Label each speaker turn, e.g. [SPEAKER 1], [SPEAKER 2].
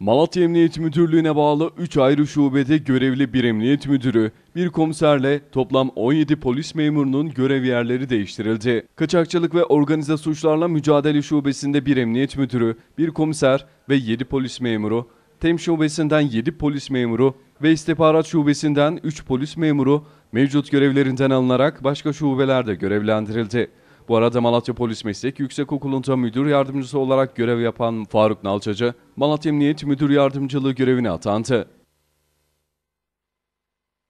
[SPEAKER 1] Malatya Emniyet Müdürlüğü'ne bağlı 3 ayrı şubede görevli bir emniyet müdürü, bir komiserle toplam 17 polis memurunun görev yerleri değiştirildi. Kaçakçılık ve organize suçlarla mücadele şubesinde bir emniyet müdürü, bir komiser ve 7 polis memuru, TEM şubesinden 7 polis memuru ve istihbarat şubesinden 3 polis memuru mevcut görevlerinden alınarak başka şubelerde görevlendirildi. Bu arada Malatya Polis Meslek Yüksekokulu'nda müdür yardımcısı olarak görev yapan Faruk Nalçacı, Malatya Emniyet Müdür Yardımcılığı görevine atandı.